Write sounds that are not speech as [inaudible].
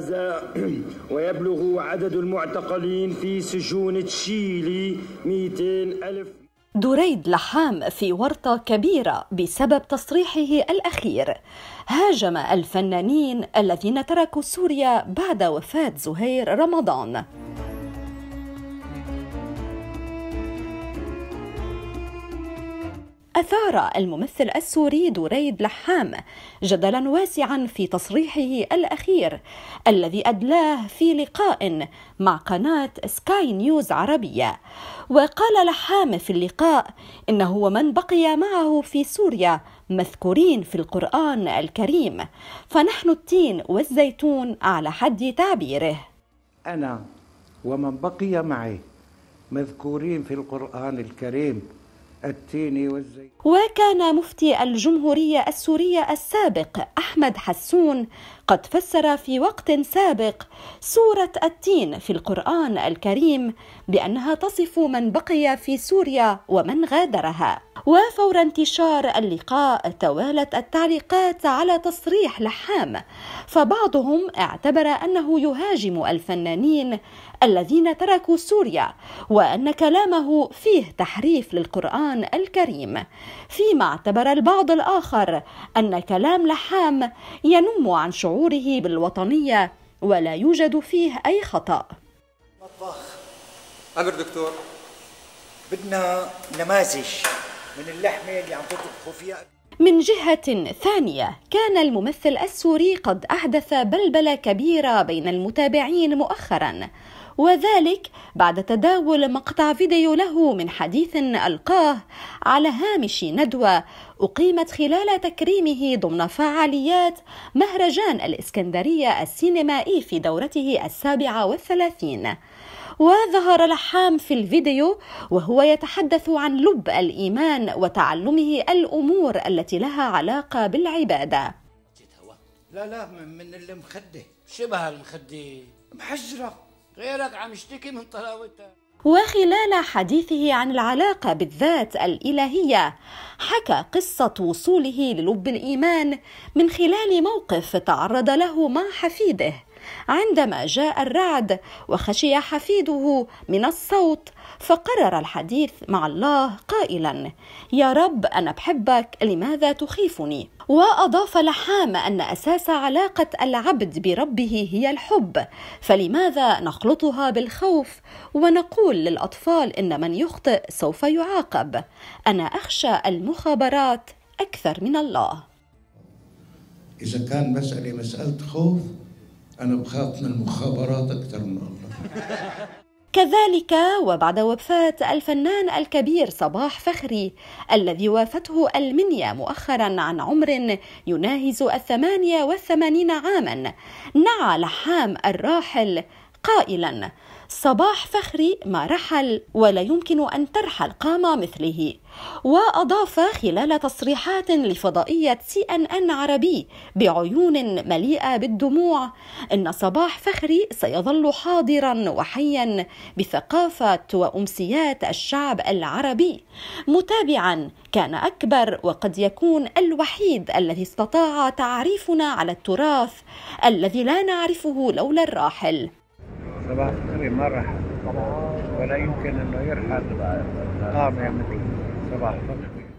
غزة [clears throat] ويبلغ عدد المعتقلين في سجون تشيلي 200 ألف دريد لحام في ورطة كبيرة بسبب تصريحه الأخير هاجم الفنانين الذين تركوا سوريا بعد وفاة زهير رمضان أثار الممثل السوري دريد لحام جدلا واسعا في تصريحه الأخير الذي أدلاه في لقاء مع قناة سكاي نيوز عربية وقال لحام في اللقاء إنه ومن بقي معه في سوريا مذكورين في القرآن الكريم فنحن التين والزيتون على حد تعبيره أنا ومن بقي معي مذكورين في القرآن الكريم التيني والزيت وكان مفتي الجمهورية السورية السابق أحمد حسون قد فسر في وقت سابق سورة التين في القرآن الكريم بأنها تصف من بقي في سوريا ومن غادرها وفور انتشار اللقاء توالت التعليقات على تصريح لحام فبعضهم اعتبر انه يهاجم الفنانين الذين تركوا سوريا وان كلامه فيه تحريف للقران الكريم فيما اعتبر البعض الاخر ان كلام لحام ينم عن شعوره بالوطنيه ولا يوجد فيه اي خطا مطبخ امر دكتور بدنا نماذج من اللحمه اللي عم تطبخوا فيها من جهة ثانية كان الممثل السوري قد أحدث بلبلة كبيرة بين المتابعين مؤخرا وذلك بعد تداول مقطع فيديو له من حديث ألقاه على هامش ندوة أقيمت خلال تكريمه ضمن فعاليات مهرجان الإسكندرية السينمائي في دورته السابعة والثلاثين وظهر لحام في الفيديو وهو يتحدث عن لب الإيمان وتعلمه الأمور التي لها علاقة بالعبادة لا لا من المخدة شبه المخدة محجرة غيرك عم يشتكي من طلاوتها وخلال حديثه عن العلاقة بالذات الإلهية حكى قصة وصوله للب الإيمان من خلال موقف تعرض له مع حفيده عندما جاء الرعد وخشي حفيده من الصوت فقرر الحديث مع الله قائلا يا رب انا بحبك لماذا تخيفني واضاف لحام ان اساس علاقه العبد بربه هي الحب فلماذا نخلطها بالخوف ونقول للاطفال ان من يخطئ سوف يعاقب انا اخشى المخابرات اكثر من الله اذا كان مساله مساله خوف أنا بخاف من المخابرات أكثر من الله كذلك وبعد وفاة الفنان الكبير صباح فخري الذي وافته المنيا مؤخرا عن عمر يناهز الثمانية والثمانين عاما نعى لحام الراحل قائلا صباح فخري ما رحل ولا يمكن أن ترحل قام مثله وأضاف خلال تصريحات لفضائية سي أن أن عربي بعيون مليئة بالدموع إن صباح فخري سيظل حاضرا وحيا بثقافة وأمسيات الشعب العربي متابعا كان أكبر وقد يكون الوحيد الذي استطاع تعريفنا على التراث الذي لا نعرفه لولا الراحل صباح الخير ما راح ولا يمكن انه يرحل نعم يا مدينه صباح الخير